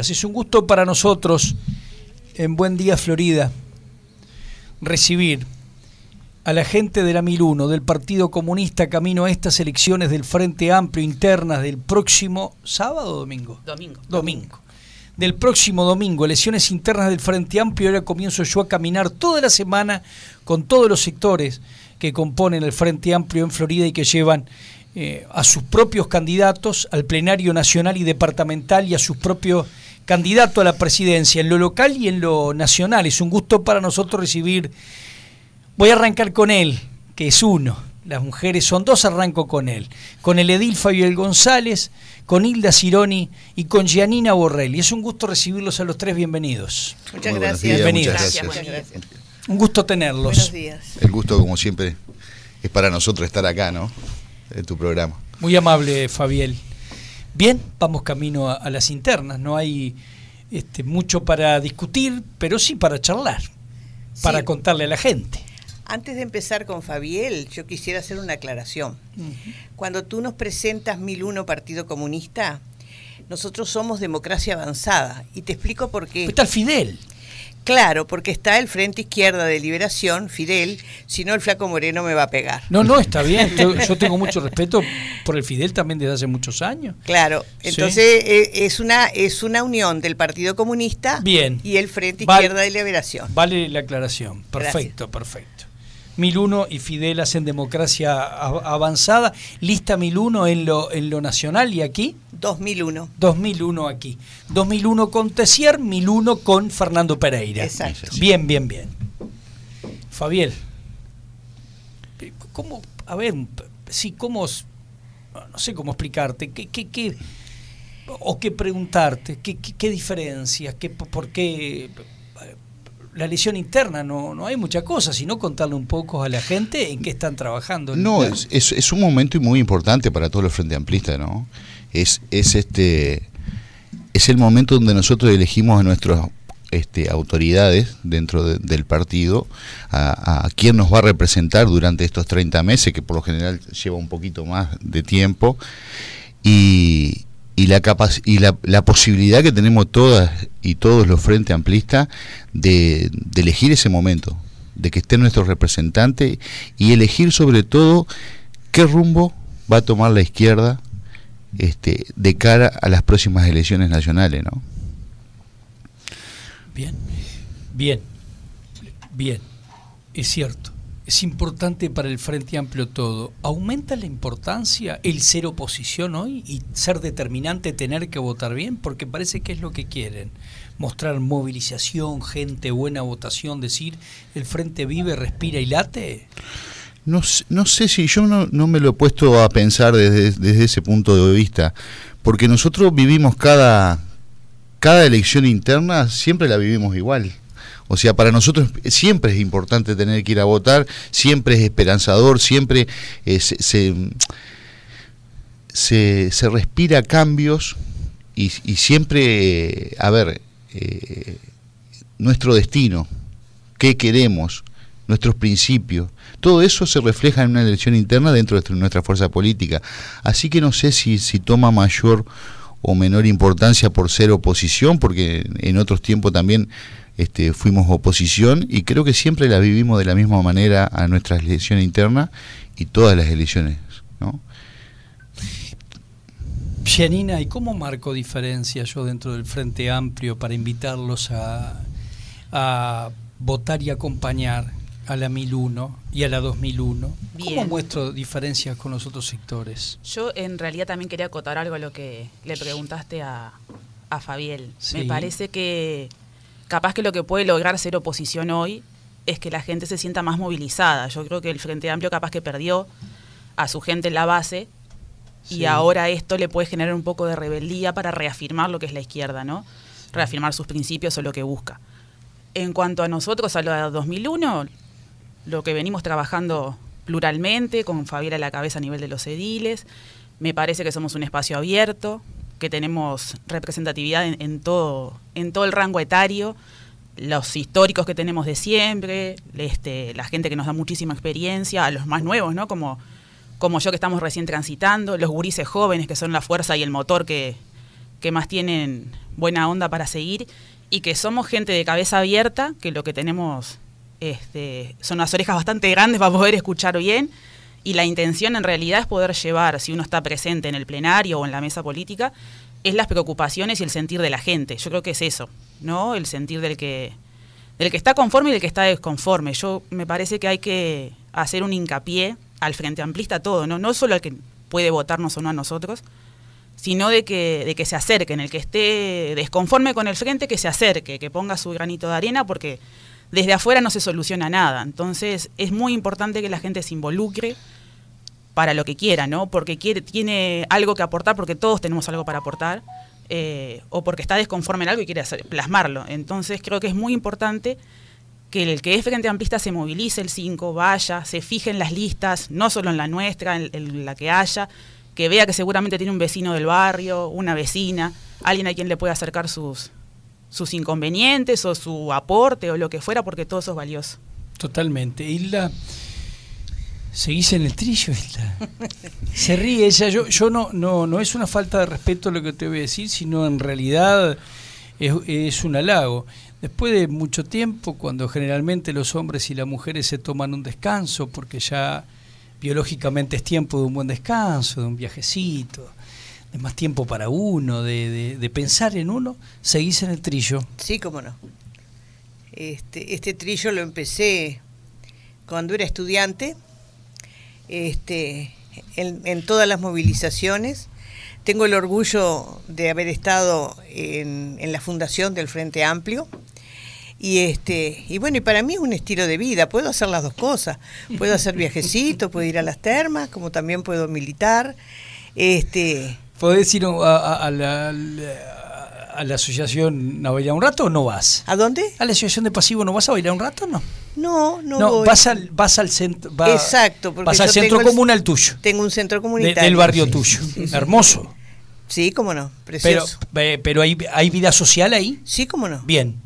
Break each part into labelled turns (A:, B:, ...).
A: Es un gusto para nosotros en Buen Día Florida recibir a la gente de la 1001, del Partido Comunista, camino a estas elecciones del Frente Amplio Internas del próximo sábado o domingo? Domingo. Domingo. Del próximo domingo, elecciones internas del Frente Amplio. Ahora comienzo yo a caminar toda la semana con todos los sectores que componen el Frente Amplio en Florida y que llevan eh, a sus propios candidatos al plenario nacional y departamental y a sus propios candidato a la presidencia en lo local y en lo nacional. Es un gusto para nosotros recibir. Voy a arrancar con él, que es uno. Las mujeres son dos, arranco con él. Con el Edil Fabiel González, con Hilda Cironi y con Gianina Borrelli. Es un gusto recibirlos a los tres. Bienvenidos. Muchas gracias. Muchas gracias. Un gusto tenerlos. días.
B: El gusto, como siempre, es para nosotros estar acá, ¿no? En tu programa.
A: Muy amable, Fabiel. Bien, vamos camino a, las internas. No hay este, mucho para discutir, pero sí para charlar, para contarle a la gente.
C: Antes de empezar con Fabiel, yo quisiera hacer una aclaración. Cuando tú nos presentas 1001 Partido Comunista, nosotros somos democracia avanzada. Y te explico por qué. Está Fidel. Claro, porque está el Frente Izquierda de Liberación, Fidel, si no el flaco Moreno me va a pegar.
A: No, no, está bien, yo, tengo mucho respeto por el Fidel también desde hace muchos años.
C: Claro, entonces eh, es, una, es una unión del Partido Comunista y el Frente Izquierda de Liberación.
A: Vale la aclaración, perfecto, perfecto. 1001 y Fidelas en democracia avanzada. Lista 1001 en lo, en lo nacional y aquí. 2001. 2001 aquí. 2001 con Tessier, 1001 con Fernando Pereira. Exacto. Bien, bien, bien. Fabiel, ¿cómo, a ver, sí, cómo, no sé cómo explicarte, qué, o qué preguntarte, qué, qué, diferencias, qué, por qué la lesión interna no, no hay mucha cosa, sino contarle un poco a la gente en qué están trabajando. No, es,
B: es, un momento muy importante para todos los Frente Amplistas, ¿no? Es, es, este, es el momento donde nosotros elegimos a nuestras este, autoridades dentro del partido, a, a quién nos va a representar durante estos 30 meses, que por lo general lleva un poquito más de tiempo, y, y, la, y la, posibilidad que tenemos todas y todos los frente amplistas de, de elegir ese momento, de que esté nuestro representante y elegir sobre todo qué rumbo va a tomar la izquierda este, de cara a las próximas elecciones nacionales, ¿no?
A: Bien, bien, bien, es cierto es importante para el Frente Amplio todo. ¿Aumenta la importancia el ser oposición hoy y ser determinante tener que votar bien? Porque parece que es lo que quieren. Mostrar movilización, gente, buena votación, decir, el Frente vive, respira y late.
B: No, no sé si yo no, me lo he puesto a pensar desde, ese punto de vista, porque nosotros vivimos cada, cada elección interna, siempre la vivimos igual o sea, para nosotros siempre es importante tener que ir a votar, siempre es esperanzador, siempre eh, se, respira cambios y, siempre, a ver, eh, nuestro destino, qué queremos, nuestros principios. Todo eso se refleja en una elección interna dentro de nuestra fuerza política. Así que no sé si, si toma mayor o menor importancia por ser oposición, porque en otros tiempos también este, fuimos oposición y creo que siempre la vivimos de la misma manera a nuestra elección interna y todas las elecciones. ¿no?
A: ¿y cómo marco diferencia yo dentro del Frente Amplio para invitarlos a, votar y acompañar a la 1001 y a la 2001. ¿Cómo muestro diferencias con los otros sectores?
D: Yo en realidad también quería acotar algo a lo que le preguntaste a, Fabiel. Me parece que capaz que lo que puede lograr ser oposición hoy es que la gente se sienta más movilizada. Yo creo que el Frente Amplio capaz que perdió a su gente en la base y ahora esto le puede generar un poco de rebeldía para reafirmar lo que es la izquierda, ¿no? Reafirmar sus principios o lo que busca. En cuanto a nosotros, a lo de 2001, lo que venimos trabajando pluralmente, con Fabiola a la cabeza a nivel de los ediles, me parece que somos un espacio abierto, que tenemos representatividad en, todo, en todo el rango etario, los históricos que tenemos de siempre, este, la gente que nos da muchísima experiencia, a los más nuevos, ¿no? Como, como yo que estamos recién transitando, los gurises jóvenes que son la fuerza y el motor que, más tienen buena onda para seguir y que somos gente de cabeza abierta, que lo que tenemos este, son las orejas bastante grandes para poder escuchar bien y la intención en realidad es poder llevar, si uno está presente en el plenario o en la mesa política, es las preocupaciones y el sentir de la gente. Yo creo que es eso, ¿no? El sentir del que, del que está conforme y del que está desconforme. Yo me parece que hay que hacer un hincapié al frente amplista todo, ¿no? No solo al que puede votarnos o no a nosotros, sino de que, de que se acerquen, el que esté desconforme con el frente, que se acerque, que ponga su granito de arena, porque desde afuera no se soluciona nada. Entonces es muy importante que la gente se involucre para lo que quiera, ¿no? Porque quiere, tiene algo que aportar, porque todos tenemos algo para aportar, eh, o porque está desconforme en algo y quiere plasmarlo. Entonces creo que es muy importante que el que es Frente Amplista se movilice el 5, vaya, se fije en las listas, no solo en la nuestra, en, en la que haya, que vea que seguramente tiene un vecino del barrio, una vecina, alguien a quien le puede acercar sus, sus inconvenientes o su aporte o lo que fuera, porque todo eso es valioso. Totalmente. Hilda,
A: seguís en el trillo, Hilda. Se ríe ella. Yo, yo no, no, no es una falta de respeto lo que te voy a decir, sino en realidad es, es un halago. Después de mucho tiempo, cuando generalmente los hombres y las mujeres se toman un descanso, porque ya biológicamente es tiempo de un buen descanso, de un viajecito, más tiempo para uno, de, pensar en uno, seguís en el trillo.
C: Sí, cómo no. Este, este trillo lo empecé cuando era estudiante, este, en, todas las movilizaciones. Tengo el orgullo de haber estado en, la fundación del Frente Amplio. Y, este, y bueno, y para mí es un estilo de vida, puedo hacer las dos cosas, puedo hacer viajecitos, puedo ir a las termas, como también puedo militar.
A: Este, ¿Podés ir a, la, asociación a bailar un rato o no vas? ¿A dónde? ¿A la asociación de pasivo no vas a bailar un rato o no?
C: No, no, no Vas
A: al, vas al centro. Exacto, porque vas al centro común al tuyo.
C: Tengo un centro comunitario. del barrio tuyo.
A: Hermoso.
C: Sí, cómo no, precioso.
A: Pero, eh, pero hay, hay vida social
C: ahí. Sí, cómo no. Bien.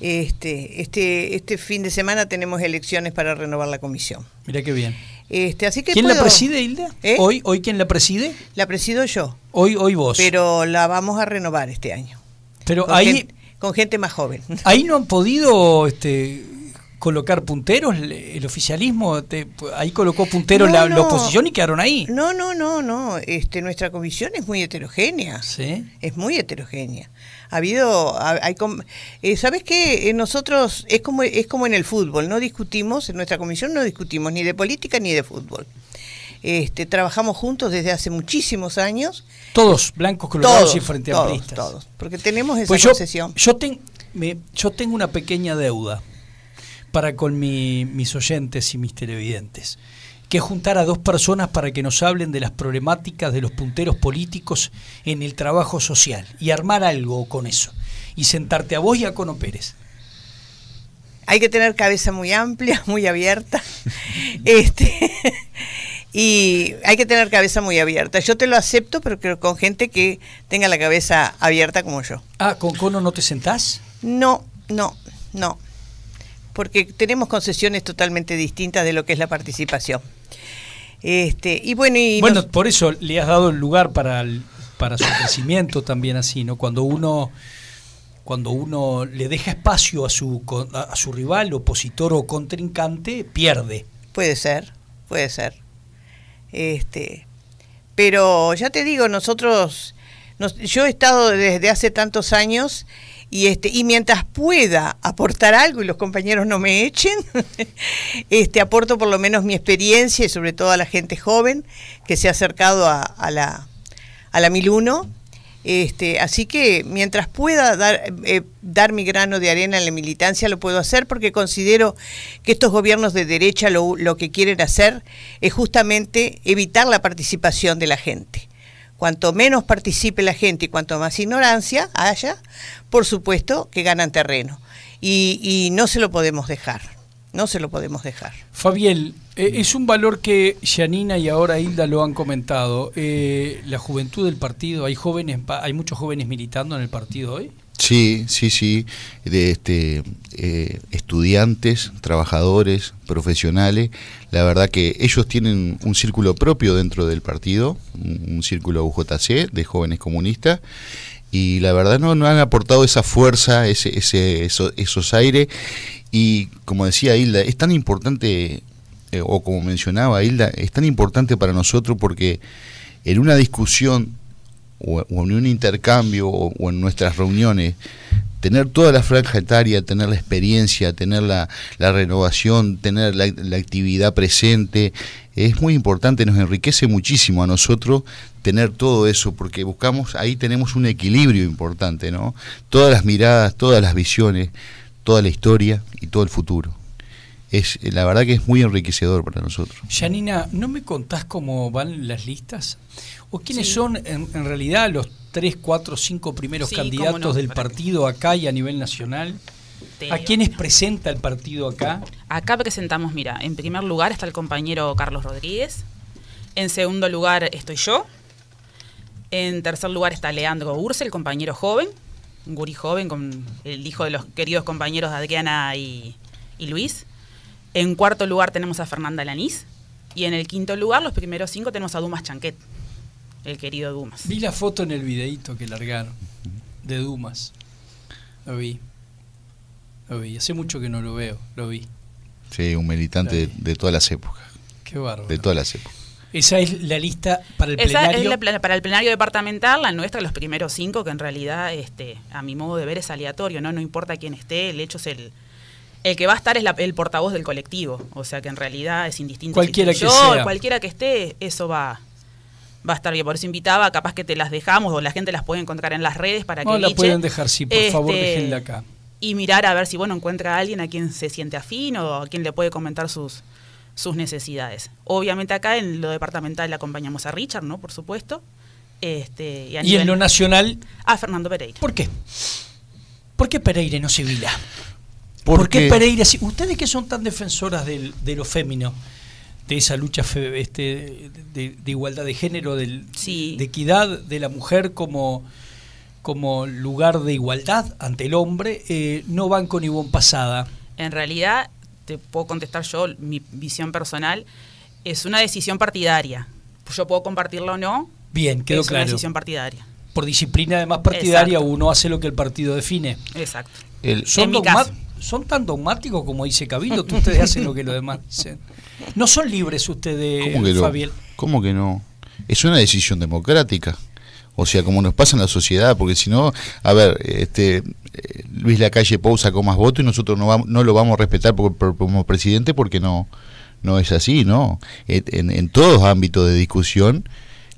C: Este, este, este fin de semana tenemos elecciones para renovar la comisión. Mira qué bien. Este, así que ¿Quién la preside, Hilda? ¿Eh? ¿Hoy, ¿Hoy quién la preside? La
A: presido yo. Hoy, hoy vos.
C: Pero la vamos a renovar este año.
A: Pero con Gente,
C: con gente más joven. Ahí
A: no han podido este, colocar punteros, el oficialismo, ahí colocó punteros la, oposición y quedaron ahí. No, no, no,
C: no. Este, nuestra comisión es muy heterogénea. Sí. Es muy heterogénea ha habido, eh, ¿sabes qué? Eh, nosotros es como es como en el fútbol, no discutimos en nuestra comisión no discutimos ni de política ni de fútbol. Este, trabajamos juntos desde hace muchísimos años. Todos, blancos, colorados y frente todos, Todos, porque tenemos esa pues
A: yo, Yo, tengo una pequeña deuda para con mis oyentes y mis televidentes que juntar a dos personas para que nos hablen de las problemáticas de los punteros políticos en el trabajo social y armar algo con eso. Y sentarte a vos y a Cono Pérez. Hay que tener cabeza muy
C: amplia, muy abierta. este, y hay que tener cabeza muy abierta. Yo te lo acepto, pero creo con gente que tenga la cabeza abierta como yo. Ah, ¿con Cono no te sentás? No, no, no porque tenemos concesiones totalmente distintas de lo que es la participación. Este, y bueno, y bueno
A: por eso le has dado el lugar para, su crecimiento también así, ¿no? Cuando uno cuando uno le deja espacio a su, a su rival, opositor o contrincante, pierde.
C: Puede ser, puede ser. Este, pero ya te digo, nosotros, yo he estado desde hace tantos años y este y mientras pueda aportar algo y los compañeros no me echen, este aporto por lo menos mi experiencia y sobre todo a la gente joven que se ha acercado a, la a la 1001. Este, así que mientras pueda dar, eh, dar mi grano de arena en la militancia, lo puedo hacer porque considero que estos gobiernos de derecha lo, lo que quieren hacer es justamente evitar la participación de la gente. Cuanto menos participe la gente y cuanto más ignorancia haya, por supuesto que ganan terreno. Y, no se lo podemos dejar, no se lo podemos
A: dejar. Fabiel, eh, es un valor que Yanina y ahora Hilda lo han comentado. Eh, la juventud del partido, hay jóvenes, hay muchos jóvenes militando en el partido hoy.
B: Sí, sí, sí, de este, eh, estudiantes, trabajadores, profesionales. La verdad que ellos tienen un círculo propio dentro del partido, un, círculo UJC de jóvenes comunistas, y la verdad no, han aportado esa fuerza, ese, ese, esos aires. Y como decía Hilda, es tan importante, eh, o como mencionaba Hilda, es tan importante para nosotros porque en una discusión o, en un intercambio o, en nuestras reuniones, tener toda la franja etaria, tener la experiencia, tener la, renovación, tener la, la, actividad presente, es muy importante, nos enriquece muchísimo a nosotros tener todo eso, porque buscamos, ahí tenemos un equilibrio importante, ¿no? Todas las miradas, todas las visiones, toda la historia y todo el futuro la verdad que es muy enriquecedor para nosotros.
A: Yanina, ¿no me contás cómo van las listas? ¿O quiénes son en, realidad los tres, cuatro, cinco primeros candidatos del partido acá y a nivel nacional? ¿A quiénes
D: presenta el partido acá? Acá presentamos, mira, en primer lugar está el compañero Carlos Rodríguez, en segundo lugar estoy yo, en tercer lugar está Leandro Urse, el compañero joven, un guri joven, con el hijo de los queridos compañeros Adriana y Luis. En cuarto lugar tenemos a Fernanda Lanís. Y en el quinto lugar, los primeros cinco, tenemos a Dumas Chanquet, el querido Dumas.
A: Vi la foto en el videíto que largaron de Dumas. Lo vi. Lo vi. Hace mucho que no lo veo. Lo vi.
B: Sí, un militante de, todas las épocas. Qué bárbaro. De todas las épocas.
A: Esa es la lista para el plenario.
D: la, para el plenario departamental, la nuestra, los primeros cinco, que en realidad, este, a mi modo de ver, es aleatorio, ¿no? No importa quién esté, el hecho es el, el que va a estar es el portavoz del colectivo. O sea que en realidad es indistinto. Cualquiera que sea. Cualquiera que esté, eso va, va a estar bien. Por eso invitaba, capaz que te las dejamos o la gente las puede encontrar en las redes para que. No, la pueden dejar, sí, por favor, este, déjenla acá. Y mirar a ver si, bueno, encuentra a alguien a quien se siente afín o a quien le puede comentar sus, sus necesidades. Obviamente acá en lo departamental acompañamos a Richard, ¿no? Por supuesto. Este, y, en lo
A: nacional.
D: A Fernando Pereira. ¿Por qué?
A: ¿Por qué Pereira no Sevilla? ¿Por qué Pereira? ustedes que son tan
D: defensoras
A: de lo fémino, de esa lucha este, de, igualdad de género, de equidad de la mujer como, como lugar de igualdad ante el hombre, eh, no van con Ivonne
D: Pasada. En realidad, te puedo contestar yo, mi visión personal, es una decisión partidaria. Yo puedo compartirla o no. Bien, quedó es claro. Es una decisión partidaria.
A: Por disciplina además partidaria, uno hace lo que el partido define. Exacto. ¿Son, en son tan dogmáticos como dice Cabildo, que ustedes hacen lo que los demás dicen. No son libres ustedes, ¿Cómo
B: ¿Cómo que no? Es una decisión democrática. O sea, como nos pasa en la sociedad, porque si no, a ver, este eh, Luis Lacalle Pou sacó más votos y nosotros no, vamos, no lo vamos a respetar como presidente porque no, no es así, ¿no? En, en todos ámbitos de discusión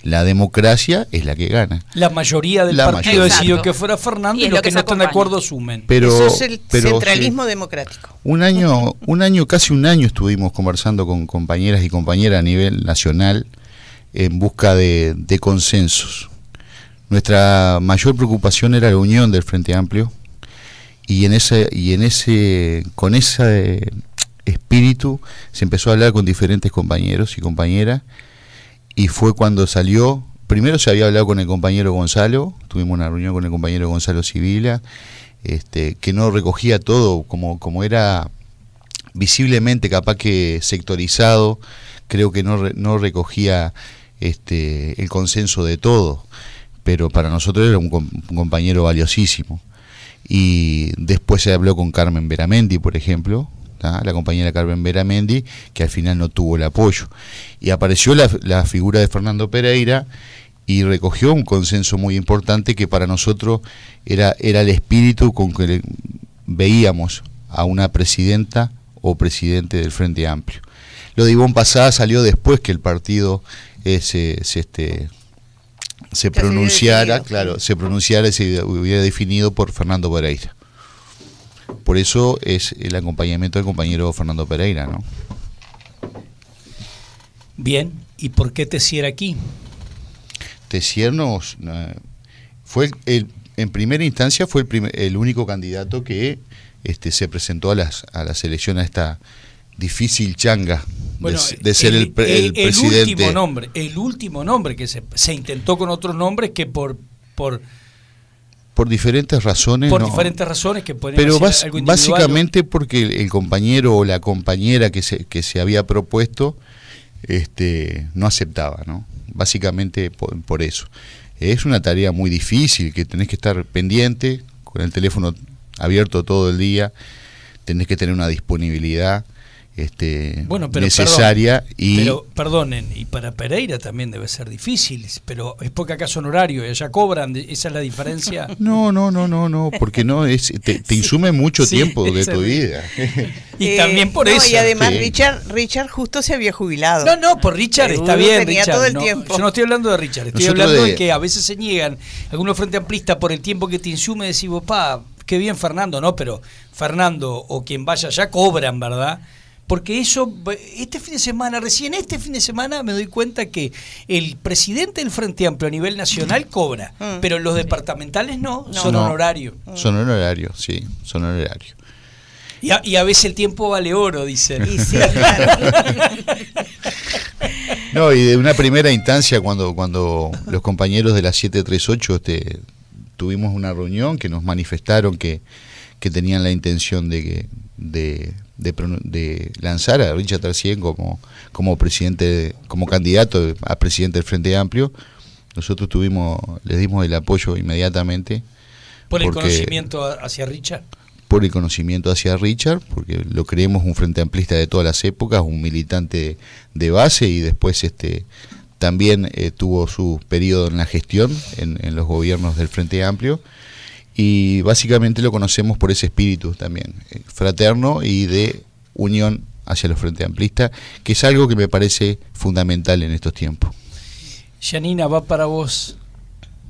B: la democracia es la que gana.
A: La mayoría del partido decidió que fuera Fernando y, los que, no están de acuerdo sumen. Pero, Eso es el centralismo democrático.
B: Un año, un año, casi un año estuvimos conversando con compañeras y compañeras a nivel nacional en busca de, consensos. Nuestra mayor preocupación era la unión del Frente Amplio y en ese y en ese con ese eh, espíritu se empezó a hablar con diferentes compañeros y compañeras y fue cuando salió. Primero se había hablado con el compañero Gonzalo, tuvimos una reunión con el compañero Gonzalo Civila, este, que no recogía todo, como, como era visiblemente capaz que sectorizado, creo que no, no recogía este, el consenso de todo, pero para nosotros era un, compañero valiosísimo. Y después se habló con Carmen Veramendi, por ejemplo, la compañera Carmen Vera Mendi, que al final no tuvo el apoyo. Y apareció la, figura de Fernando Pereira y recogió un consenso muy importante que para nosotros era, era el espíritu con que veíamos a una presidenta o presidente del Frente Amplio. Lo de Ivonne Pasada salió después que el partido eh, se, este, se pronunciara, claro, se pronunciara y se hubiera definido por Fernando Pereira. Por eso es el acompañamiento del compañero Fernando Pereira, ¿no?
A: Bien, ¿y por qué Tessier aquí?
B: Te nos, eh, fue en primera instancia fue el, único candidato que este, se presentó a las a la selección a esta difícil changa de, ser el, el Último
A: nombre, el último nombre que se, se intentó con otros nombres que por por
B: por diferentes razones. Por diferentes razones que pueden Pero básicamente porque el, compañero o la compañera que se, que se había propuesto este, no aceptaba, ¿no? Básicamente por, por, eso. Es una tarea muy difícil que tenés que estar pendiente, con el teléfono abierto todo el día, tenés que tener una disponibilidad este, bueno, necesaria. y... Pero
A: perdonen, y para Pereira también debe ser difícil, pero es porque acá son horario ¿eh? y allá cobran, esa es la diferencia.
B: No, no, no, no, no, porque no es te, insume mucho tiempo de tu vida. y también por eh, eso. Y además
C: Richard, Richard justo se había jubilado. No, no, por Richard está bien, Richard,
A: Yo no estoy hablando de Richard, estoy hablando de... que a veces se niegan algunos frente amplista por el tiempo que te insume decimos, pa, qué bien Fernando, no, pero Fernando o quien vaya ya cobran, ¿verdad? porque eso, este fin de semana, recién este fin de semana me doy cuenta que el presidente del Frente Amplio a nivel nacional cobra, mm. pero los departamentales no, son honorarios.
B: Mm. Son honorarios, sí, son honorarios.
A: Y a, veces el tiempo vale oro, dice
B: no, y de una primera instancia, cuando, cuando los compañeros de la 738 este, tuvimos una reunión que nos manifestaron que, tenían la intención de, de de, lanzar a Richard Tarcien como, como presidente, como candidato a presidente del Frente Amplio, nosotros tuvimos, les dimos el apoyo inmediatamente. ¿Por el conocimiento
A: hacia Richard?
B: Por el conocimiento hacia Richard, porque lo creemos un frente amplista de todas las épocas, un militante de base y después este también eh, tuvo su periodo en la gestión en los gobiernos del Frente Amplio y básicamente lo conocemos por ese espíritu también, eh, fraterno y de unión hacia los Frente Amplista, que es algo que me parece fundamental en estos tiempos.
A: Yanina, va para vos,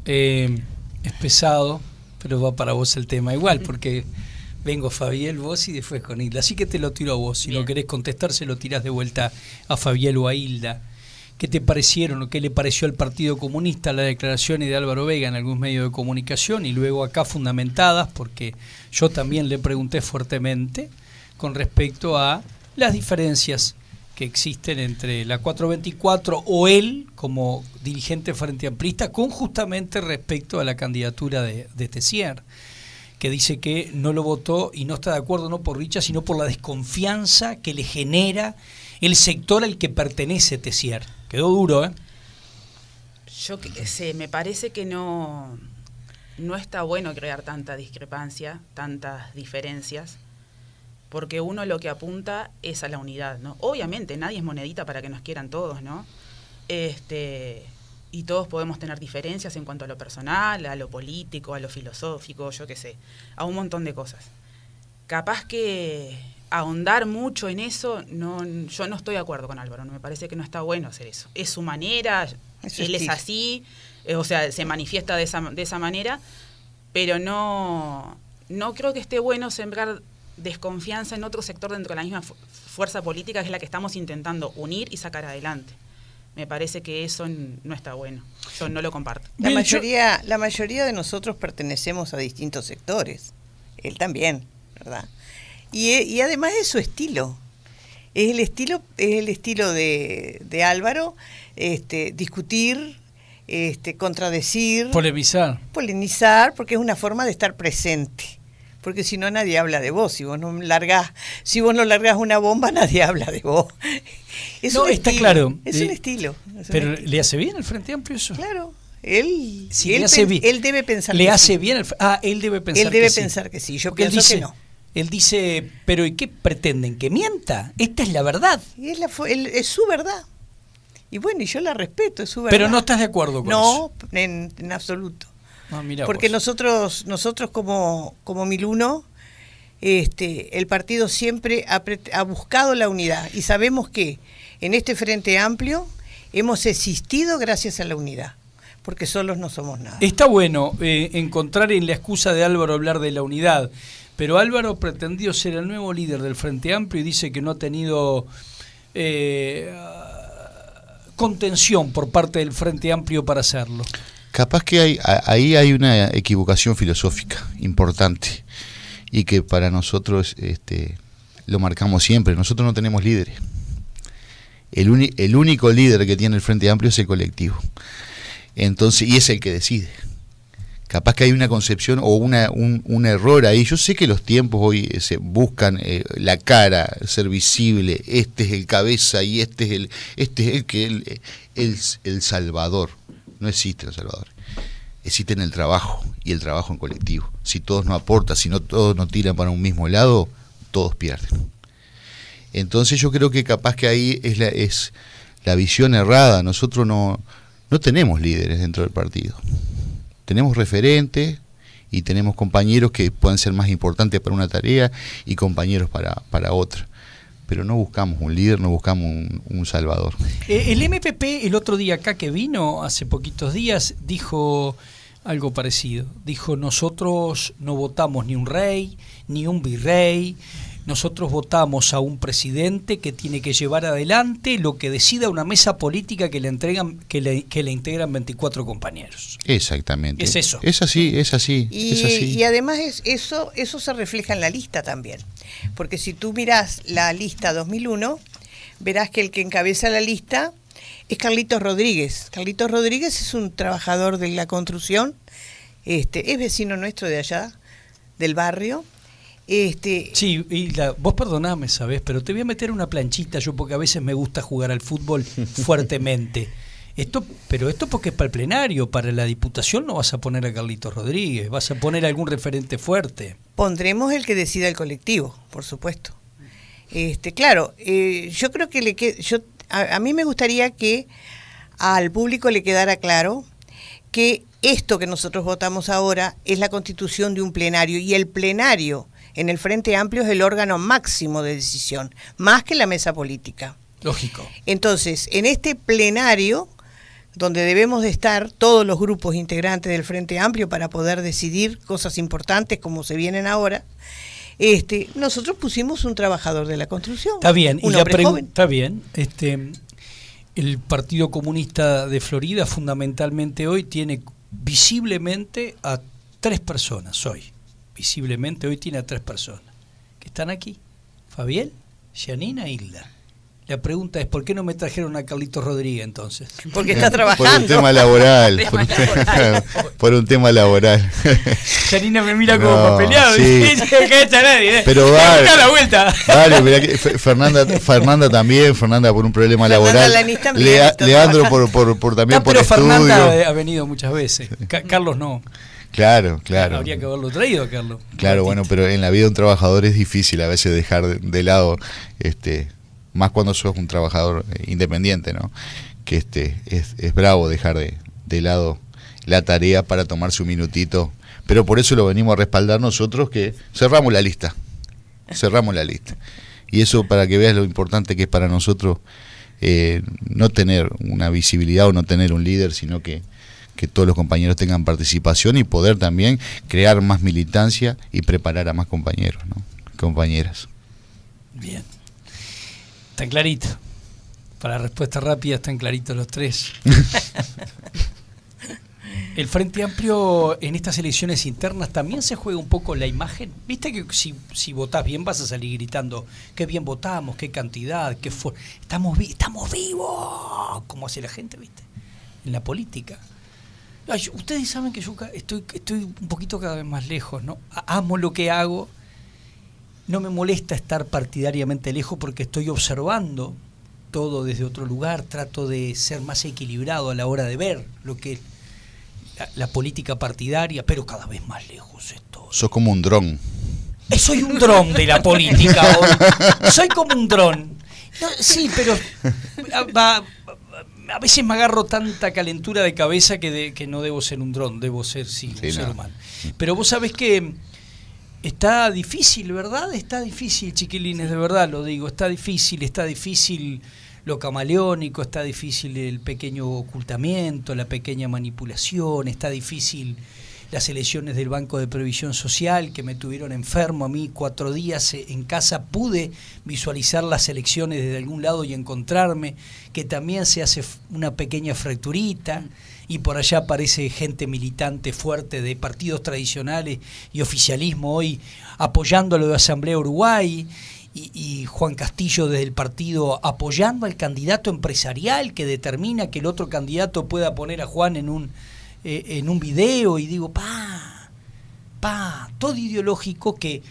A: eh, es pesado, pero va para vos el tema igual, porque vengo Fabiel, vos y después con Hilda, así que te lo tiro a vos, si no querés contestar se lo tirás de vuelta a Fabiel o a Hilda. ¿Qué te parecieron o qué le pareció al Partido Comunista las declaraciones de Álvaro Vega en algún medio de comunicación y luego acá fundamentadas? Porque yo también le pregunté fuertemente con respecto a las diferencias que existen entre la 424 o él como dirigente frente amplista con justamente respecto a la candidatura de, de Tessier. Este que dice que no lo votó y no está de acuerdo no por Richa, sino por la desconfianza que le genera el sector al que pertenece Tessier. Quedó duro, ¿eh?
D: Yo que eh, sé, me parece que no, no está bueno crear tanta discrepancia, tantas diferencias, porque uno lo que apunta es a la unidad, ¿no? Obviamente, nadie es monedita para que nos quieran todos, ¿no? Este, y todos podemos tener diferencias en cuanto a lo personal, a lo político, a lo filosófico, yo qué sé, a un montón de cosas. Capaz que ahondar mucho en eso, no, yo no estoy de acuerdo con Álvaro, me parece que no está bueno hacer eso. Es su manera, él es así, eh, o sea, se manifiesta de esa, manera, pero no, no creo que esté bueno sembrar desconfianza en otro sector dentro de la misma fuerza política que es la que estamos intentando unir y sacar adelante me parece que eso no está bueno. Yo no lo comparto. La
C: mayoría, la mayoría de nosotros pertenecemos a distintos sectores. Él también, ¿verdad? Y, además es su estilo. Es el estilo, es el estilo de, de Álvaro, este, discutir, este, contradecir.
A: Polemizar.
C: Polemizar, porque es una forma de estar presente porque si no nadie habla de vos, si vos no si vos no largás una bomba, nadie habla de
A: vos no, está claro. Es un estilo. pero le hace bien el Frente Amplio eso. Claro. Él, sí, él, debe pensar. Le hace bien. El, ah, él debe pensar. Él debe pensar que sí. Yo pienso dice, que no. Él dice, pero ¿y qué pretenden? ¿Que mienta? Esta es la verdad.
C: Y es, su verdad. Y bueno, y yo la respeto, es su verdad. Pero no estás
A: de acuerdo con eso.
C: No, en, absoluto. Ah, Porque nosotros, nosotros como, como Miluno, este, el partido siempre ha buscado la unidad. Y sabemos que en este Frente Amplio hemos existido gracias a la unidad, porque solos no somos nada.
A: Está bueno eh, encontrar en la excusa de Álvaro hablar de la unidad, pero Álvaro pretendió ser el nuevo líder del Frente Amplio y dice que no ha tenido... Eh, contención por parte del Frente Amplio para hacerlo.
B: Capaz que hay, ahí hay una equivocación filosófica importante y que para nosotros este, lo marcamos siempre. Nosotros no tenemos líderes. El, único líder que tiene el Frente Amplio es el colectivo. Entonces, y es el que decide. Capaz que hay una concepción o una, un, error ahí. Yo sé que los tiempos hoy eh, se buscan eh, la cara, ser visible, este es el cabeza y este es el, este es el que el, el, el salvador. No existe el salvador existe el trabajo y el trabajo en colectivo. Si todos no aportan, si no todos no tiran para un mismo lado, todos pierden. Entonces yo creo que capaz que ahí es la, es la visión errada. Nosotros no, no tenemos líderes dentro del partido. Tenemos referentes y tenemos compañeros que pueden ser más importantes para una tarea y compañeros para, otra. Pero no buscamos un líder, no buscamos un, un salvador.
A: Eh, el MPP el otro día acá que vino, hace poquitos días, dijo algo parecido. Dijo, nosotros no votamos ni un rey, ni un virrey, nosotros votamos a un presidente que tiene que llevar adelante lo que decida una mesa política que le entregan que le, integran 24
B: compañeros. Exactamente. Es eso. Es así, es así, y,
C: además es, eso eso se refleja en la lista también, porque si tú miras la lista 2001, verás que el que encabeza la lista es Carlitos Rodríguez. Carlitos Rodríguez es un trabajador de la construcción, este, es vecino nuestro de allá, del
A: barrio, este... Sí, y vos perdoname, ¿sabés? Pero te voy a meter una planchita yo porque a veces me gusta jugar al fútbol fuertemente. Esto, pero esto porque es para el plenario, para la diputación no vas a poner a Carlitos Rodríguez, vas a poner algún referente fuerte. Pondremos el que decida el colectivo, por supuesto. Este, claro, eh,
C: yo creo que le yo a, a, mí me gustaría que al público le quedara claro que esto que nosotros votamos ahora es la constitución de un plenario y el plenario en el Frente Amplio es el órgano máximo de decisión, más que la mesa política. Lógico. Entonces, en este plenario, donde debemos de estar todos los grupos integrantes del Frente Amplio para poder decidir cosas importantes como se vienen ahora, este, nosotros pusimos un trabajador de la construcción.
A: Está bien, un y joven. está bien. Este, el Partido Comunista de Florida fundamentalmente hoy tiene visiblemente a tres personas hoy visiblemente hoy tiene a tres personas que están aquí. Fabiel, Janina e Hilda. La pregunta es, ¿por qué no me trajeron a Carlitos Rodríguez entonces? Porque
B: está trabajando. Por un tema laboral. por, un tema laboral. me mira como papeleado. Sí.
D: nadie. Eh". Pero vale. la vuelta.
B: Vale, que Fernanda, Fernanda también, Fernanda por un problema laboral. Leandro por, por, también por pero Fernanda
A: ha venido muchas veces. Carlos no.
B: Claro, claro. Habría
A: que haberlo traído, Carlos.
B: Claro, bueno, pero en la vida de un trabajador es difícil a veces dejar de lado, este, más cuando sos un trabajador eh, independiente, ¿no? Que este, es, bravo dejar de, de lado la tarea para tomarse un minutito. Pero por eso lo venimos a respaldar nosotros que cerramos la lista. Cerramos la lista. Y eso para que veas lo importante que es para nosotros eh, no tener una visibilidad o no tener un líder, sino que que todos los compañeros tengan participación y poder también crear más militancia y preparar a más compañeros, compañeras.
A: Bien. Está clarito. Para respuesta rápida están claritos los tres. El Frente Amplio en estas elecciones internas también se juega un poco la imagen. Viste que si, si votás bien vas a salir gritando qué bien votamos, qué cantidad, qué fue. Estamos, estamos vivos, como hace la gente, ¿viste? En la política ustedes saben que yo estoy, estoy un poquito cada vez más lejos, ¿no? Amo lo que hago. No me molesta estar partidariamente lejos porque estoy observando todo desde otro lugar. Trato de ser más equilibrado a la hora de ver lo que es la, política partidaria, pero cada vez más lejos esto.
B: Soy como un dron.
A: Eh, soy un dron de la política Soy como un dron. sí, pero ah, va, a veces me agarro tanta calentura de cabeza que, no debo ser un dron, debo ser, sí, un ser humano. Pero vos sabés que está difícil, ¿verdad? Está difícil, chiquilines, de verdad lo digo. Está difícil, está difícil lo camaleónico, está difícil el pequeño ocultamiento, la pequeña manipulación, está difícil las elecciones del Banco de Previsión Social que me tuvieron enfermo a mí cuatro días en casa, pude visualizar las elecciones desde algún lado y encontrarme, que también se hace una pequeña fracturita y por allá aparece gente militante fuerte de partidos tradicionales y oficialismo hoy apoyando lo de Asamblea Uruguay. Y, y, Juan Castillo desde el partido apoyando al candidato empresarial que determina que el otro candidato pueda poner a Juan en un eh, en un video y digo, pa, pa, todo ideológico que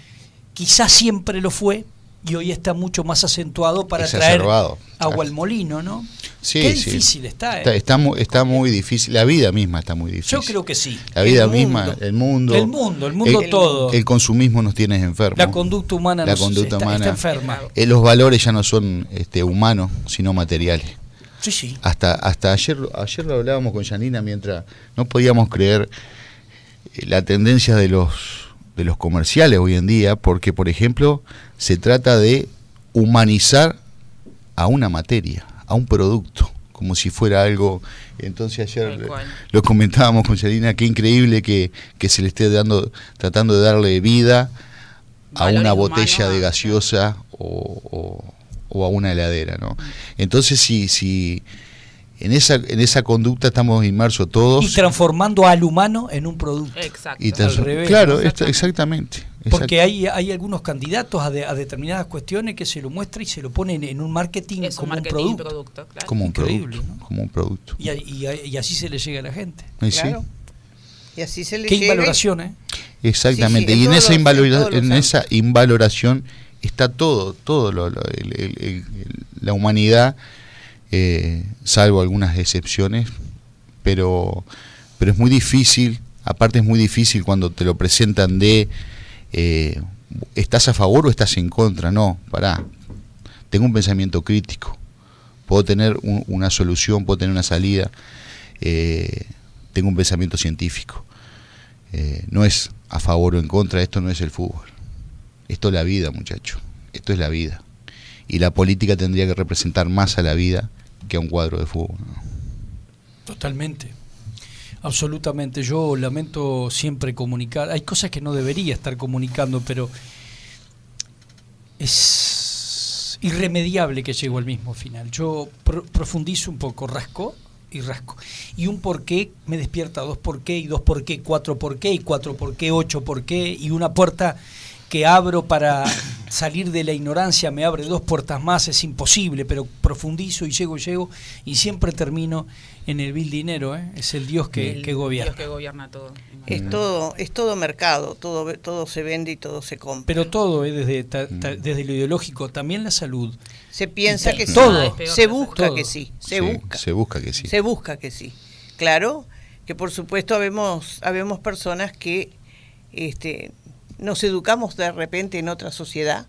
A: quizás siempre lo fue y hoy está mucho más acentuado para traer agua al molino, ¿no?
B: Sí, difícil está, ¿eh? está, muy difícil, la vida misma está muy difícil. Yo
A: creo que sí. La vida
B: misma, el mundo. El mundo, el mundo todo. El consumismo nos tiene enfermos. La conducta
A: humana la nos conducta enferma.
B: Eh, los valores ya no son este, humanos, sino materiales. Sí, Hasta, hasta ayer, ayer lo hablábamos con Janina mientras no podíamos creer eh, la tendencia de los, de los comerciales hoy en día, porque, por ejemplo, se trata de humanizar a una materia, a un producto, como si fuera algo. Entonces ayer lo comentábamos con Janina, qué increíble que, se le esté dando, tratando de darle vida a una botella de gaseosa o o a una heladera, ¿no? Entonces, si, si en esa, en esa conducta estamos inmersos todos. Y
A: transformando al humano en un producto. Exacto. al revés, claro, exactamente. Porque hay, hay algunos candidatos a, determinadas cuestiones que se lo muestra y se lo ponen en un marketing como un, producto.
B: Como un producto. Como un producto.
A: Y, así se le llega a la gente. claro. así se
B: le Qué invaloración, ¿eh? Exactamente. y en, esa, en esa invaloración está todo, todo lo, la humanidad, eh, salvo algunas excepciones, pero, pero es muy difícil, aparte es muy difícil cuando te lo presentan de, eh, ¿estás a favor o estás en contra? No, pará, tengo un pensamiento crítico, puedo tener una solución, puedo tener una salida, eh, tengo un pensamiento científico, no es a favor o en contra, esto no es el fútbol. Esto es la vida, muchacho. Esto es la vida. Y la política tendría que representar más a la vida que a un cuadro de fútbol.
A: Totalmente. Absolutamente. Yo lamento siempre comunicar. Hay cosas que no debería estar comunicando, pero es irremediable que llego al mismo final. Yo profundizo un poco, rasco y rasco. Y un por qué me despierta dos por qué, y dos por qué, cuatro por qué, y cuatro por qué, ocho por qué, y una puerta que abro para salir de la ignorancia me abre dos puertas más, es imposible, pero profundizo y llego, llego y siempre termino en el vil dinero, ¿eh? es el Dios que, que gobierna. Dios
C: que gobierna todo. Es mm. todo, es todo mercado, todo, todo se vende y todo
A: se compra. Pero todo, ¿eh? desde, mm. desde lo ideológico, también la salud. Se piensa que
C: todo, sí. se busca que sí, se, busca. que sí.
A: Se busca que sí. Claro
C: que por supuesto habemos, habemos personas que este, nos educamos de repente en otra sociedad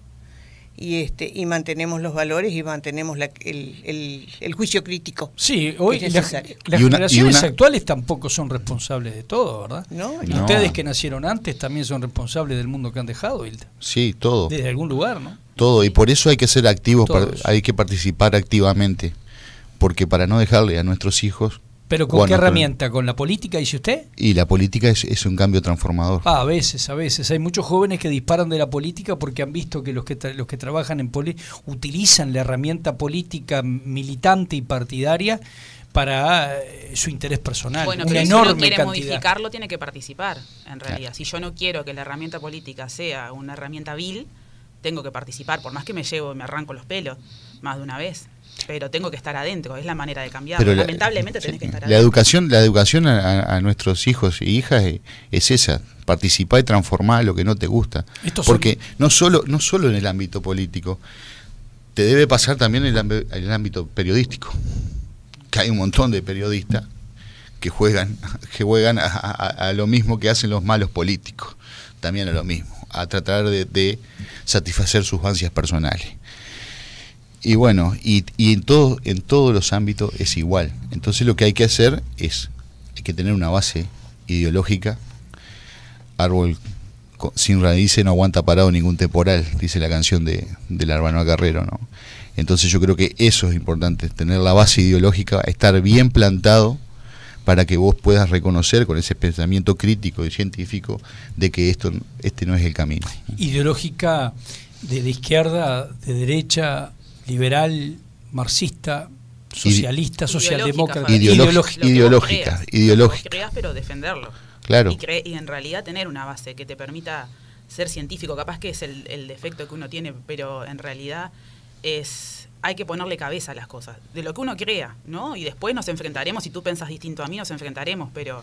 C: y este y mantenemos los valores y mantenemos
A: el,
C: el, juicio crítico. Sí, hoy las generaciones
A: actuales tampoco son responsables de todo, ¿verdad? No, Ustedes que nacieron antes también son responsables del mundo que han dejado, Hilda.
B: Sí, todo. Desde
A: algún lugar, ¿no?
B: Todo, y por eso hay que ser activos, hay que participar activamente, porque para no dejarle a nuestros hijos ¿Pero con qué herramienta?
A: ¿Con la política, dice usted?
B: Y la política es, un cambio transformador.
A: Ah, a veces, a veces. Hay muchos jóvenes que disparan de la política porque han visto que los que, los que trabajan en política utilizan la herramienta política militante y partidaria para eh, su interés personal. Bueno, pero si uno quiere modificarlo,
D: tiene que participar, en realidad. Si yo no quiero que la herramienta política sea una herramienta vil, tengo que participar, por más que me llevo y me arranco los pelos más de una vez pero tengo que estar adentro, es la manera de cambiar. Lamentablemente la, tenés que estar adentro. La educación,
B: la educación a, nuestros hijos e hijas es, esa, participar y transformar lo que no te gusta. Porque no, solo, no solo en el ámbito político, te debe pasar también en el, ámbito periodístico, que hay un montón de periodistas que juegan, que juegan a, lo mismo que hacen los malos políticos, también a lo mismo, a tratar de, de satisfacer sus ansias personales. Y bueno, y, en, todo, en todos los ámbitos es igual. Entonces lo que hay que hacer es, hay que tener una base ideológica. Árbol sin raíces no aguanta parado ningún temporal, dice la canción de, del la Carrero, ¿no? Entonces yo creo que eso es importante, tener la base ideológica, estar bien plantado para que vos puedas reconocer con ese pensamiento crítico y científico de que esto este no es el camino.
A: Ideológica de la izquierda, de derecha, liberal, marxista, socialista, socialdemócrata, ideológica,
B: ideológica, ideológica.
D: creas, pero defenderlo. Claro. Y, en realidad tener una base que te permita ser científico, capaz que es el, defecto que uno tiene, pero en realidad es hay que ponerle cabeza a las cosas, de lo que uno crea, ¿no? Y después nos enfrentaremos, si tú pensas distinto a mí, nos enfrentaremos, pero,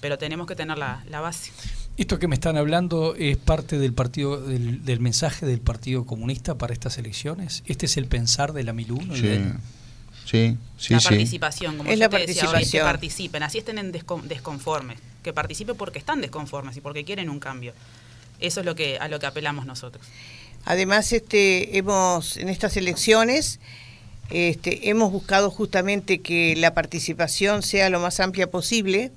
D: pero tenemos que tener la, la base.
A: Esto que me están hablando es parte del partido del, mensaje del Partido Comunista para estas elecciones. Este es el pensar de la Miluno. Sí.
B: Sí, sí, la participación, como la
D: participación. Decía, que participen, así estén en desconformes, que participen porque están desconformes y porque quieren un cambio. Eso es lo que a lo que apelamos nosotros.
C: Además, este hemos en estas elecciones este, hemos buscado justamente que la participación sea lo más amplia posible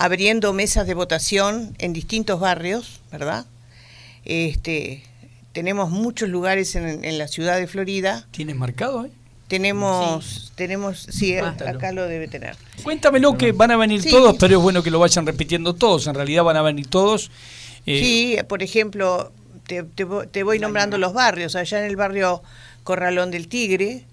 C: abriendo mesas de votación en distintos barrios, ¿verdad? Este, tenemos muchos lugares en, la ciudad de Florida. ¿Tienes marcado Tenemos, tenemos, sí, acá lo debe tener.
A: Cuéntamelo que van a venir todos, pero es bueno que lo vayan repitiendo todos. En realidad van a venir todos. Eh, sí,
C: por ejemplo, te, voy nombrando los barrios. Allá en el barrio Corralón del Tigre,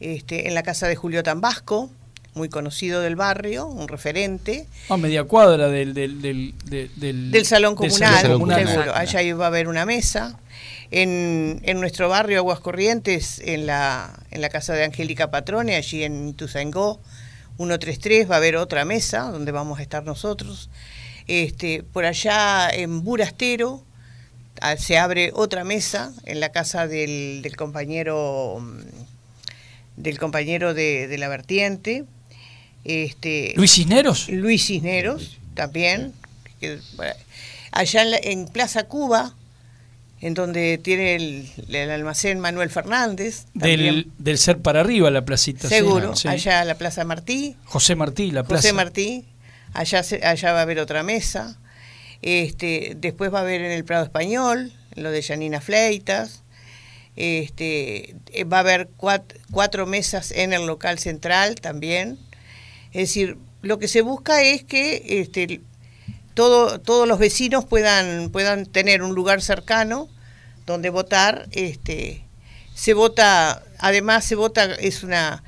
C: este, en la casa de Julio Tambasco, muy conocido del barrio, un referente.
A: A ah, media cuadra del, salón comunal, Allá
C: iba a haber una mesa. En, nuestro barrio Aguas en la, en la casa de Angélica Patrone, allí en Ituzaingó, 133, va a haber otra mesa donde vamos a estar nosotros. Este, por allá en Burastero ah, se abre otra mesa en la casa del, del compañero mm, del compañero de, de la vertiente este, Luis
A: Cisneros. Luis
C: Cisneros, también. allá en, Plaza Cuba, en donde tiene el, almacén Manuel Fernández.
A: Del, ser para arriba la placita. Seguro, allá
C: la Plaza Martí.
A: José Martí, la plaza. José
C: Martí, allá, allá va a haber otra mesa. Este, después va a haber en el Prado Español, lo de Janina Fleitas. Este, eh, va a haber cuatro mesas en el local central también. Es decir, lo que se busca es que este, todos los vecinos puedan, tener un lugar cercano donde votar. Este, se vota, además se vota, es una,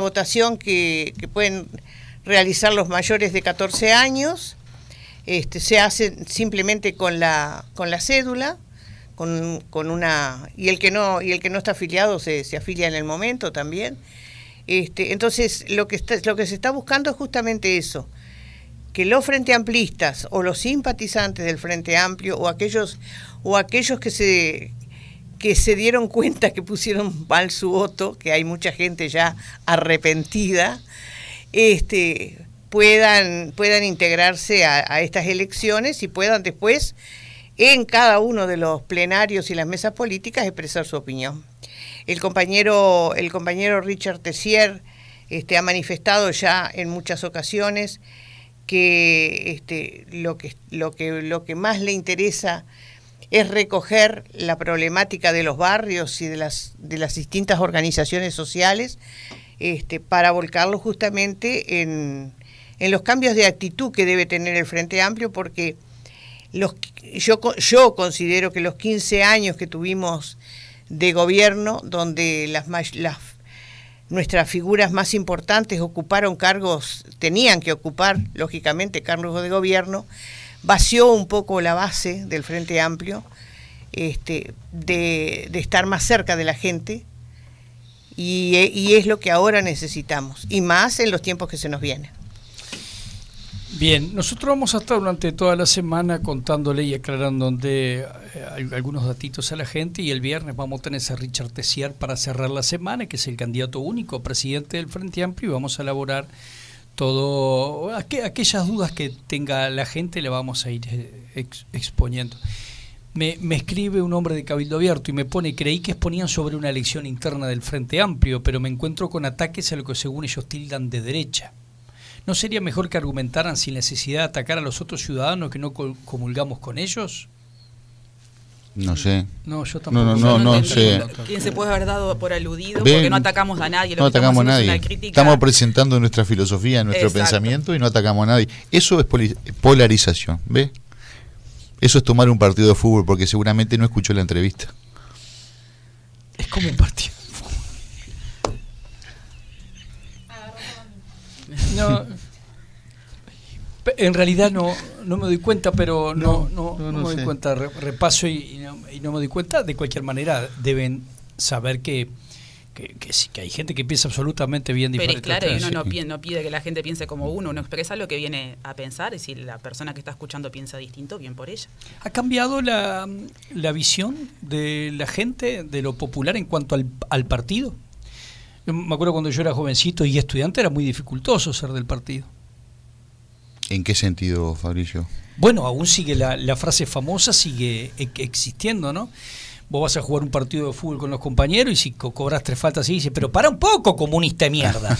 C: votación que, pueden realizar los mayores de 14 años. Este, se hace simplemente con la, cédula, con, una y el que no y el que no está afiliado se, se afilia en el momento también. Este, entonces, lo que, lo que se está buscando es justamente eso, que los frente amplistas o los simpatizantes del Frente Amplio o aquellos, o aquellos que, se, que se dieron cuenta que pusieron mal su voto, que hay mucha gente ya arrepentida, este, puedan, puedan integrarse a estas elecciones y puedan después en cada uno de los plenarios y las mesas políticas expresar su opinión. El compañero, el compañero Richard Tessier este, ha manifestado ya en muchas ocasiones que, este, lo, que, lo, que, lo que más le interesa es recoger la problemática de los barrios y de las, de las distintas organizaciones sociales este, para volcarlo justamente en, los cambios de actitud que debe tener el Frente Amplio, porque los, yo, yo considero que los 15 años que tuvimos de gobierno donde las, las nuestras figuras más importantes ocuparon cargos, tenían que ocupar, lógicamente, cargos de gobierno, vació un poco la base del Frente Amplio, este, de, estar más cerca de la gente, eh, y es lo que ahora necesitamos, y más en los tiempos que se nos vienen.
A: Bien, nosotros vamos a estar durante toda la semana contándole y aclarando eh, algunos datitos a la gente y el viernes vamos a tener a Richard Tessier para cerrar la semana, que es el candidato único presidente del Frente Amplio y vamos a elaborar todo aquellas dudas que tenga la gente le vamos a ir eh, exponiendo. Me, me, escribe un hombre de Cabildo Abierto y me pone, creí que exponían sobre una elección interna del Frente Amplio, pero me encuentro con ataques a lo que según ellos tildan de derecha. ¿No sería mejor que argumentaran sin necesidad de atacar a los otros ciudadanos que no comulgamos con ellos?
B: No sé.
D: No, yo tampoco. No, sé. ¿Quién se puede haber dado por aludido? porque no atacamos a nadie. no atacamos a nadie. estamos
B: presentando nuestra filosofía, nuestro pensamiento y no atacamos a nadie. Eso es polarización, ¿Ve? Eso es tomar un partido de fútbol porque seguramente no escuchó la entrevista. Es como un partido.
A: No, en realidad no, no me doy cuenta, pero no, no, me doy cuenta. Repaso y, no, me doy cuenta. De cualquier manera, deben saber que, que, que, hay gente que piensa absolutamente bien diferente. Pero claro, uno no pide,
D: pide que la gente piense como uno, uno expresa lo que viene a pensar y si la persona que está escuchando piensa distinto, bien por ella.
A: ¿Ha cambiado la, la visión de la gente, de lo popular en cuanto al, partido? me acuerdo cuando yo era jovencito y estudiante era muy dificultoso ser del partido
B: ¿En qué sentido, Fabricio?
A: Bueno, aún sigue la, la frase famosa, sigue e-, existiendo, ¿no? vos vas a jugar un partido de fútbol con los compañeros y si cobras tres faltas y dices, pero para un poco, comunista de mierda.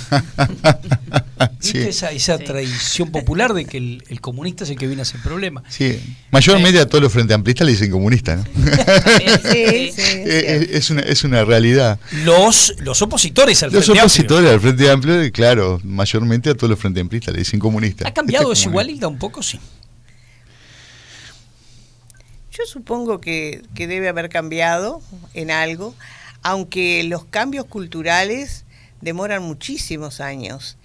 A: esa, esa tradición popular de que el, comunista es el que viene a hacer problema. Sí,
B: mayormente eh, a todos los frente amplistas le dicen comunista, es, una, realidad.
A: Los, los opositores al frente amplio los opositores
B: al Frente Amplio, claro, mayormente a todos los frente amplistas le dicen comunista. ¿Ha
A: cambiado este igual un poco? Sí. Yo supongo que,
C: debe haber cambiado en algo, aunque los cambios culturales demoran muchísimos años.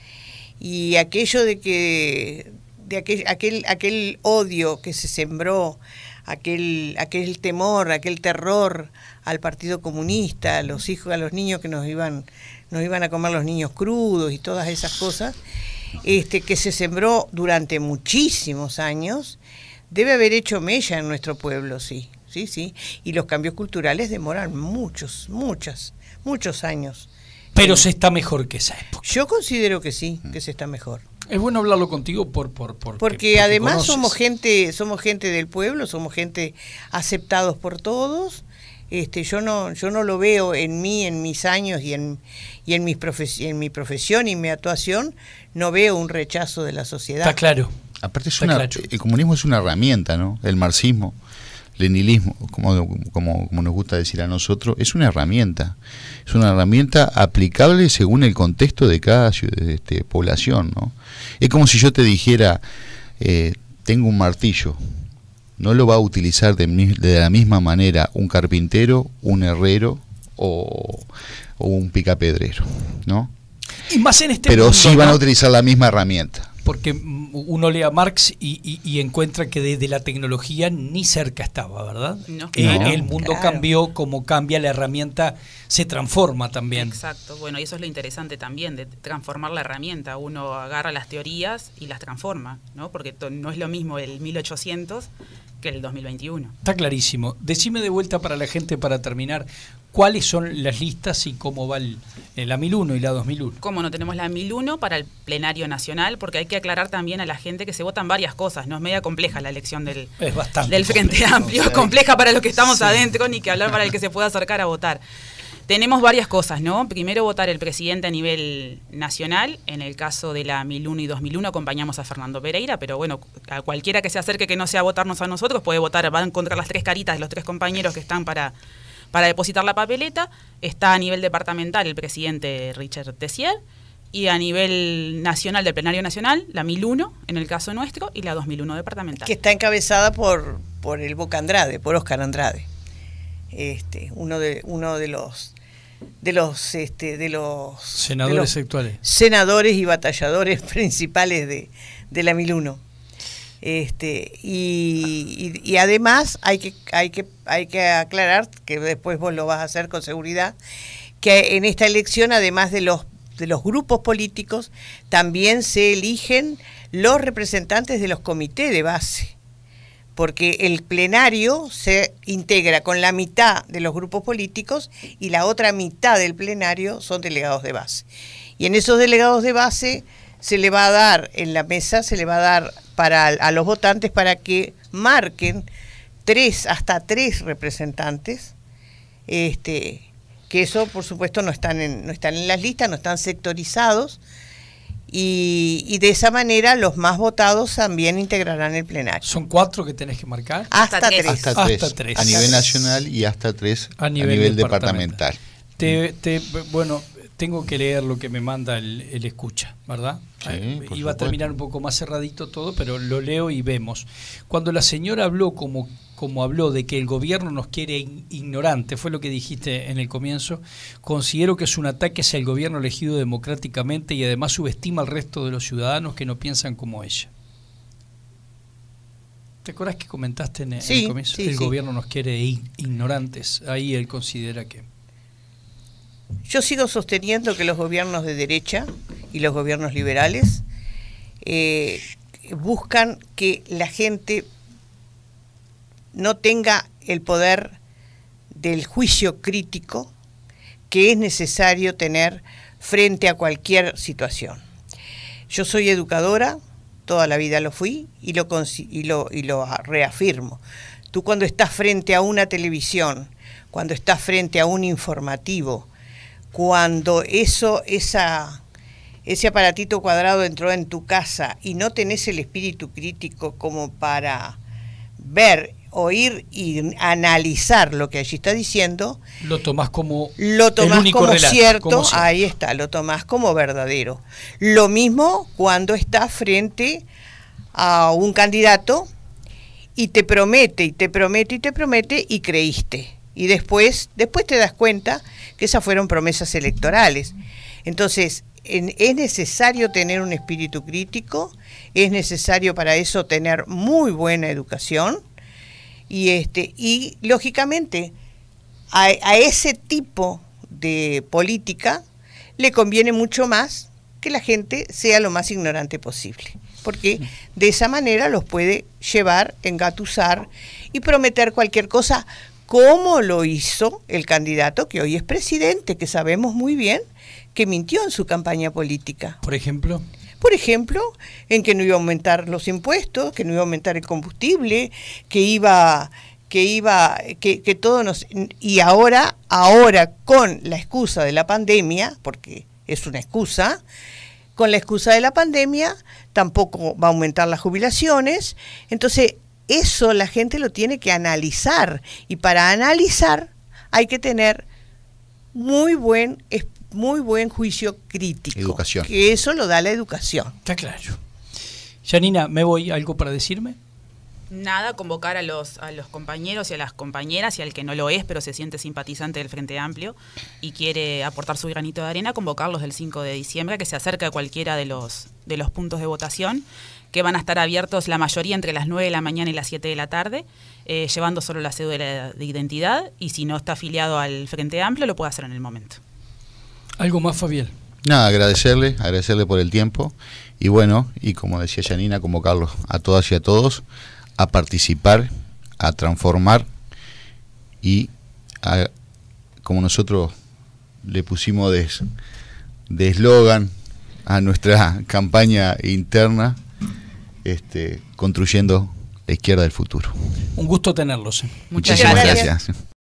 C: Y aquello de que, de aquel, aquel, odio que se sembró, aquel, aquel temor, aquel terror al Partido Comunista, a los hijos, a los niños que nos iban, nos iban a comer los niños crudos y todas esas cosas, este, que se sembró durante muchísimos años, debe haber hecho mella en nuestro pueblo, sí, sí, sí. Y los cambios culturales demoran muchos, muchas, muchos años.
A: Pero eh, se está mejor que esa época. Yo considero que sí, mm. que se está mejor. Es bueno hablarlo contigo por, por, porque, además somos
C: gente, somos gente del pueblo, somos gente aceptados por todos. Este, yo no, yo no lo veo en mí, en mis años y en, y en, mis en mi profesión y mi actuación, no veo un rechazo de la sociedad. Está claro.
B: Aparte es una, el comunismo es una herramienta, ¿no? El marxismo, leninismo, como, como, como, nos gusta decir a nosotros, es una herramienta. Es una herramienta aplicable según el contexto de cada este, población, ¿no? Es como si yo te dijera, eh, tengo un martillo. No lo va a utilizar de, de la misma manera un carpintero, un herrero o, un picapedrero, ¿no? Y más en este Pero si sí van a utilizar la misma herramienta
A: porque uno lee a Marx y, encuentra que desde la tecnología ni cerca estaba, ¿verdad? No, eh, el mundo cambió, como cambia la herramienta, se transforma también.
D: Exacto, bueno, y eso es lo interesante también, de transformar la herramienta. Uno agarra las teorías y las transforma, ¿no? Porque no es lo mismo el 1800 que el 2021.
A: Está clarísimo. Decime de vuelta para la gente para terminar, cuáles son las listas y cómo va el, la 1001 y la 2001.
D: ¿Cómo no tenemos la 1001 para el plenario nacional? Porque hay que aclarar también a la gente que se votan varias cosas, ¿no? Es media compleja la elección del, del Frente Amplio, es compleja para los que estamos adentro, ni que hablar para el que se pueda acercar a votar. Tenemos varias cosas, ¿no? Primero votar el presidente a nivel nacional. En el caso de la 1001 y 2001 acompañamos a Fernando Pereira, pero bueno, a cualquiera que se acerque que no sea votarnos a nosotros puede votar, va a encontrar las tres caritas de los tres compañeros que están para para depositar la papeleta está a nivel departamental el presidente Richard Tessier y a nivel nacional del plenario nacional, la 1001 en el caso nuestro y la 2001 departamental. Que
C: está encabezada por, por el Boca Andrade, por Oscar Andrade. Este, uno de uno de los de los este, de los
A: senadores actuales.
C: Senadores y batalladores principales de, de la 1001. Este, y, además hay que, hay, que, hay que aclarar, que después vos lo vas a hacer con seguridad, que en esta elección, además de los, de los grupos políticos, también se eligen los representantes de los comités de base porque el plenario se integra con la mitad de los grupos políticos y la otra mitad del plenario son delegados de base. Y en esos delegados de base se le va a dar, en la mesa se le va a dar para a los votantes para que marquen tres, hasta tres representantes, este, que eso por supuesto no están en, no están en las listas, no están sectorizados, y, de esa manera los más votados también integrarán el plenario. ¿Son cuatro que tenés que marcar? Hasta, tres.
A: Hasta,
B: A nivel nacional y hasta tres a nivel, departamental.
A: bueno, tengo que leer lo que me manda el escucha, ¿verdad? Ah, iba a terminar un poco más cerradito todo, pero lo leo y vemos. Cuando la señora habló como, como habló de que el gobierno nos quiere ignorantes, fue lo que dijiste en el comienzo, considero que es un ataque hacia el gobierno elegido democráticamente y además subestima al resto de los ciudadanos que no piensan como ella. ¿Te acuerdas que comentaste en, el, comienzo? el gobierno nos quiere ignorantes. Ahí él considera que...
C: Yo sigo sosteniendo que los gobiernos de derecha y los gobiernos liberales eh, buscan que la gente no tenga el poder del juicio crítico que es necesario tener frente a cualquier situación. Yo soy educadora, toda la vida lo fui y lo, y lo reafirmo. Tú cuando estás frente a una televisión, cuando estás frente a un informativo, cuando eso, esa, ese aparatito cuadrado entró en tu casa y no tenés el espíritu crítico como para ver, oír y analizar lo que allí está diciendo,
A: lo tomás como lo tomás como, cierto, como
C: ahí está, lo tomás como verdadero. Lo mismo cuando estás frente a un candidato y te promete y te promete y te promete y creíste y después, después te das cuenta que esas fueron promesas electorales. Entonces, es necesario tener un espíritu crítico, es necesario para eso tener muy buena educación y este y lógicamente a, a ese tipo de política le conviene mucho más que la gente sea lo más ignorante posible, porque de esa manera los puede llevar, engatusar y prometer cualquier cosa ¿Cómo lo hizo el candidato que hoy es presidente, que sabemos muy bien que mintió en su campaña política. Por ejemplo. Por ejemplo, en que no iba a aumentar los impuestos, que no iba a aumentar el combustible, que iba que iba, que, que todo nos... Y ahora, ahora con la excusa de la pandemia, porque es una excusa, con la excusa de la pandemia tampoco va a aumentar las jubilaciones. Entonces, eso la gente lo tiene que analizar y para analizar hay que tener muy buen, muy buen juicio
A: crítico. Educación. Que eso lo da la educación. Está claro. Janina, ¿me voy? ¿Algo para decirme?
D: Nada, convocar a los, a los compañeros y a las compañeras y al que no lo es, pero se siente simpatizante del Frente Amplio y quiere aportar su granito de arena, convocarlos el 5 de diciembre, que se acerca a cualquiera de los, de los puntos de votación que van a estar abiertos la mayoría entre las 9 de la mañana y las 7 de la tarde, eh, llevando solo la cédula de identidad y si no está afiliado al Frente Amplio lo puede hacer en el momento.
A: ¿Algo más, Fabián?
B: Nada, agradecerle, agradecerle por el tiempo y bueno, y como decía Janina, convocarlos a todas y a todos a participar, a transformar y como nosotros le pusimos de eslogan a nuestra campaña interna, este, construyendo la izquierda del futuro.
A: Un gusto tenerlos. Eh. Muchas Muchísimas gracias.